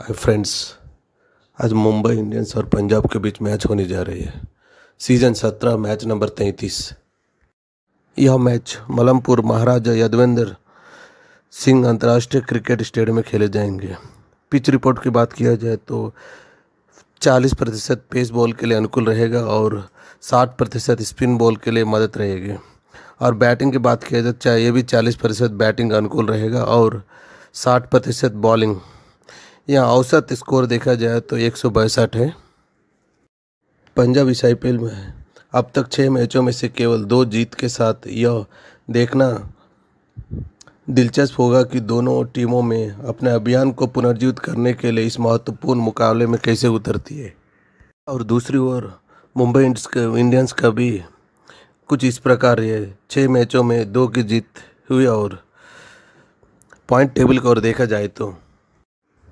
hi friends आज Mumbai Indians और पंजाब के बीच मैच होने जा रही है सीजन सत्रह मैच नंबर तैंतीस यह मैच मलमपुर महाराजा यादवेंद्र सिंह अंतर्राष्ट्रीय क्रिकेट स्टेडियम में खेले जाएंगे पिच रिपोर्ट की बात किया जाए तो 40 प्रतिशत पेस बॉल के लिए अनुकूल रहेगा और 60 प्रतिशत स्पिन बॉल के लिए मदद रहेगी और बैटिंग की बात किया जाए चाहे ये भी 40 प्रतिशत बैटिंग अनुकूल रहेगा और 60 प्रतिशत बॉलिंग यहाँ औसत स्कोर देखा जाए तो एक है पंजाब इस आई में है अब तक छः मैचों में से केवल दो जीत के साथ यह देखना दिलचस्प होगा कि दोनों टीमों में अपने अभियान को पुनर्जीवित करने के लिए इस महत्वपूर्ण मुकाबले में कैसे उतरती है और दूसरी ओर मुंबई इंडियंस का भी कुछ इस प्रकार है छः मैचों में दो की जीत हुई और पॉइंट टेबल को और देखा जाए तो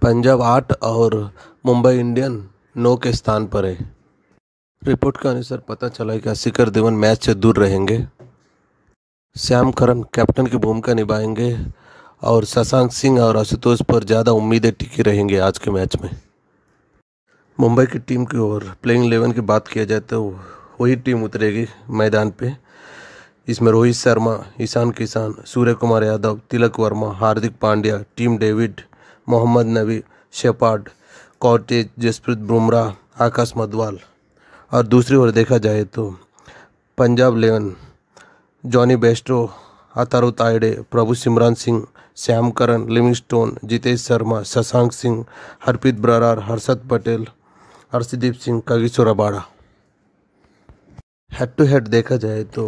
पंजाब आठ और मुंबई इंडियन नौ के स्थान पर है रिपोर्ट के अनुसार पता चला है कि शिखर धवन मैच से दूर रहेंगे श्याम करण कैप्टन की भूमिका निभाएंगे और शशांक सिंह और आशुतोष पर ज़्यादा उम्मीदें टिकी रहेंगे आज के मैच में मुंबई की टीम की ओर प्लेइंग इलेवन की बात किया जाए तो वही टीम उतरेगी मैदान पे इसमें Rohit Sharma Ishan Kishan Surya Kumar Yadav Tilak Varma Hardik Pandya Tim David Mohammad Nabi Shepherd Coetzee Jasprit Bumrah Akash Madhwal और दूसरी ओर देखा जाए तो Punjab eleven Jonny Bairstow Atharva Taide Prabhsimran Singh Sam Curran Livingstone Jitesh Sharma Shashank Singh Harpreet Brar Harshal Patel Arshdeep Singh Kagiso Rabada head to head देखा जाए तो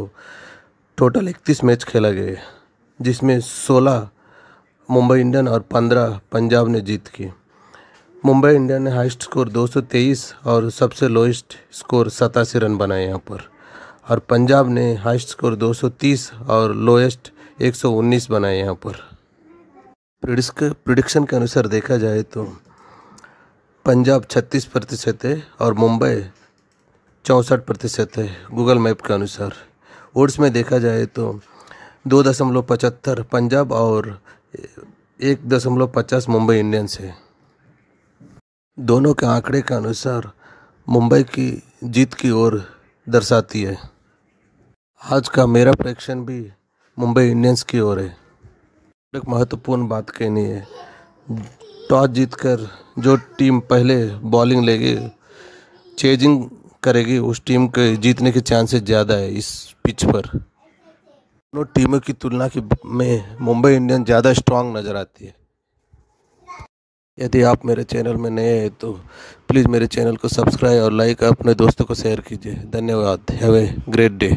टोटल इकतीस मैच खेला गए जिसमें सोलह मुंबई इंडियन और पंद्रह पंजाब ने जीत की मुंबई इंडियन ने हाइस्ट स्कोर दो और सबसे लोएस्ट स्कोर सतासी रन बनाए यहाँ पर और पंजाब ने हाइस्ट स्कोर 230 और लोएस्ट 119 बनाए यहाँ पर प्रिडिस्क प्रिडिक्शन के अनुसार देखा जाए तो पंजाब 36 प्रतिशत है और मुंबई चौंसठ प्रतिशत है गूगल मैप के अनुसार ओड्स में देखा जाए तो दो दशमलव पचहत्तर पंजाब और एक दशमलव पचास मुंबई इंडियंस है दोनों के आंकड़े के अनुसार मुंबई की जीत की ओर दर्शाती है आज का मेरा प्रेक्षण भी मुंबई इंडियंस की ओर है एक महत्वपूर्ण बात कहनी है टॉस जीतकर जो टीम पहले बॉलिंग लेगी चेजिंग करेगी उस टीम के जीतने के चांसेस ज़्यादा है इस पिच पर दोनों टीमों की तुलना की में मुंबई इंडियन ज़्यादा स्ट्रांग नज़र आती है यदि आप मेरे चैनल में नए हैं तो प्लीज़ मेरे चैनल को सब्सक्राइब और लाइक अपने दोस्तों को शेयर कीजिए धन्यवाद हैव ए ग्रेट डे